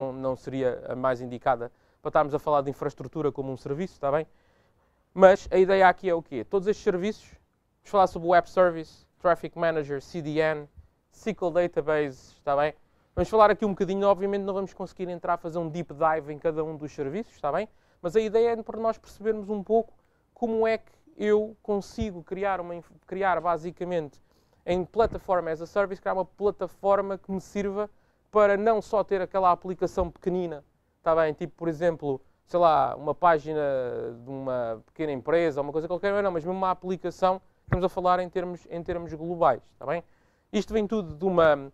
não seria a mais indicada para estarmos a falar de infraestrutura como um serviço, está bem? Mas a ideia aqui é o quê? Todos estes serviços, vamos falar sobre Web Service, Traffic Manager, CDN, SQL Databases, está bem? Vamos falar aqui um bocadinho, obviamente não vamos conseguir entrar a fazer um deep dive em cada um dos serviços, está bem? Mas a ideia é para nós percebermos um pouco como é que eu consigo criar, uma, criar basicamente em plataforma as a service, criar uma plataforma que me sirva para não só ter aquela aplicação pequenina, está bem? Tipo, por exemplo, sei lá, uma página de uma pequena empresa, uma coisa qualquer, não, mas mesmo uma aplicação, estamos a falar em termos, em termos globais, está bem? Isto vem tudo de uma,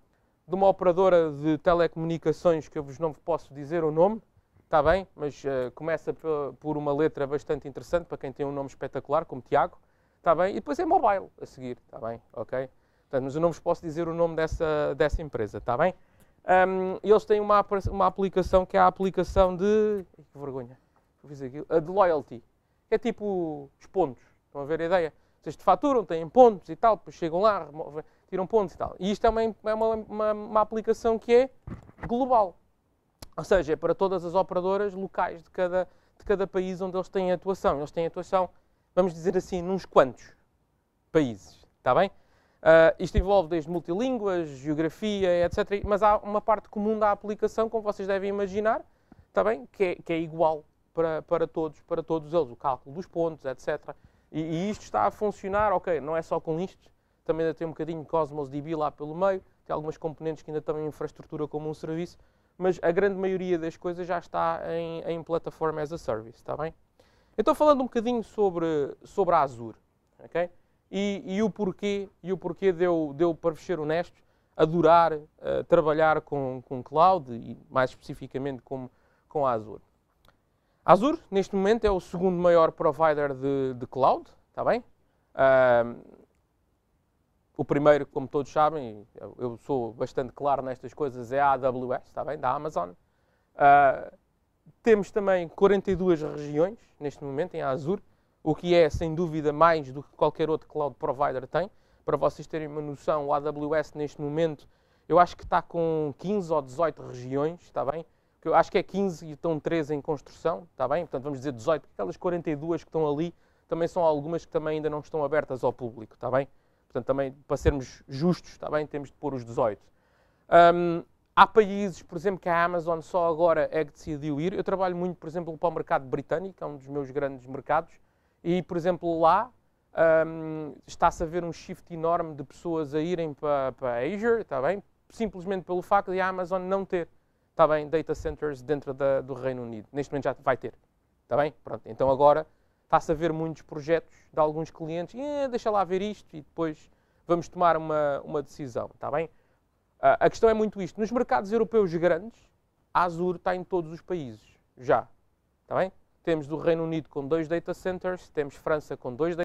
de uma operadora de telecomunicações que eu vos não posso dizer o nome, está bem? Mas uh, começa por uma letra bastante interessante para quem tem um nome espetacular, como Tiago, está bem? E depois é mobile a seguir, está bem? Ok? Portanto, mas eu não vos posso dizer o nome dessa, dessa empresa, está bem? Um, eles têm uma, uma aplicação que é a aplicação de. Que vergonha, eu fiz aquilo. A de loyalty. É tipo os pontos. Estão a ver a ideia? Vocês te faturam, têm pontos e tal, depois chegam lá, removem, tiram pontos e tal. E isto é uma, é uma, uma, uma aplicação que é global. Ou seja, é para todas as operadoras locais de cada, de cada país onde eles têm atuação. Eles têm atuação, vamos dizer assim, nos quantos países. Está bem? Uh, isto envolve desde multilínguas, geografia, etc. Mas há uma parte comum da aplicação, como vocês devem imaginar, está bem? Que, é, que é igual para, para, todos, para todos eles, o cálculo dos pontos, etc. E, e, isto está a funcionar, ok, não é só com isto, também ainda tem um bocadinho Cosmos DB lá pelo meio, tem algumas componentes que ainda estão em infraestrutura como um serviço, mas a grande maioria das coisas já está em, em plataforma as a service, está bem? Então falando um bocadinho sobre, sobre a Azure, ok? e, e, o porquê, e o porquê deu, deu para ser honesto, adorar uh, trabalhar com, com cloud e mais especificamente com, com a Azure. Azure, neste momento, é o segundo maior provider de, de cloud, está bem? Uh, o primeiro, como todos sabem, eu sou bastante claro nestas coisas, é a AWS, está bem? Da Amazon. Uh, temos também 42 regiões, neste momento, em Azure o que é sem dúvida mais do que qualquer outro cloud provider tem. Para vocês terem uma noção, o AWS neste momento eu acho que está com 15 ou 18 regiões, está bem? Eu acho que é 15 e estão 13 em construção, está bem? Portanto, vamos dizer 18, porque aquelas 42 que estão ali também são algumas que também ainda não estão abertas ao público, está bem? Portanto, também para sermos justos, está bem? Temos de pôr os 18. Um, há países, por exemplo, que a Amazon só agora é que decidiu ir. Eu trabalho muito, por exemplo, para o mercado britânico, é um dos meus grandes mercados. E, por exemplo, lá um, está-se a ver um shift enorme de pessoas a irem para, para Azure, está bem? Simplesmente pelo facto de a Amazon não ter está bem, data centers dentro da, do Reino Unido. Neste momento já vai ter. Está bem? Pronto. Então agora está-se a ver muitos projetos de alguns clientes. Eh, deixa lá ver isto e depois vamos tomar uma, uma decisão. Está bem? Uh, a questão é muito isto. Nos mercados europeus grandes, a Azure está em todos os países. Já. Está bem? Temos do Reino Unido com dois data centers, temos França com dois data